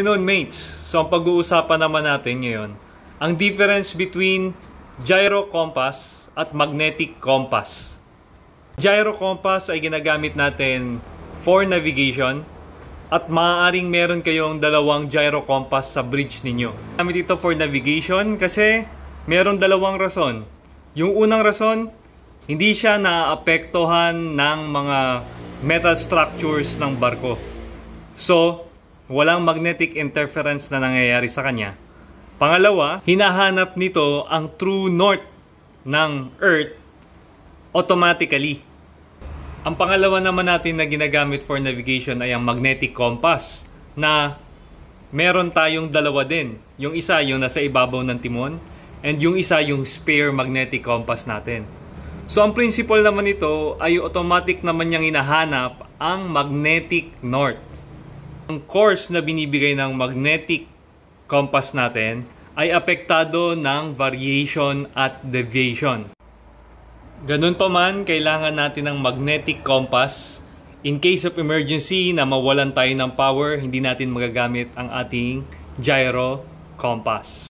Afternoon mates, so ang pag-uusapan naman natin ngayon, ang difference between gyro compass at magnetic compass. Gyro compass ay ginagamit natin for navigation at maaaring meron kayong dalawang gyro compass sa bridge ninyo. Gamit ito for navigation kasi meron dalawang rason. Yung unang rason, hindi siya naapektuhan ng mga metal structures ng barko. So, walang magnetic interference na nangyayari sa kanya. Pangalawa, hinahanap nito ang true north ng Earth automatically. Ang pangalawa naman natin na ginagamit for navigation ay ang magnetic compass na meron tayong dalawa din. Yung isa yung nasa ibabaw ng timon and yung isa yung spare magnetic compass natin. So ang principle naman nito ay automatic naman niyang hinahanap ang magnetic north. Ang course na binibigay ng magnetic compass natin ay apektado ng variation at deviation. Ganun pa man, kailangan natin ng magnetic compass. In case of emergency na mawalan tayo ng power, hindi natin magagamit ang ating gyro compass.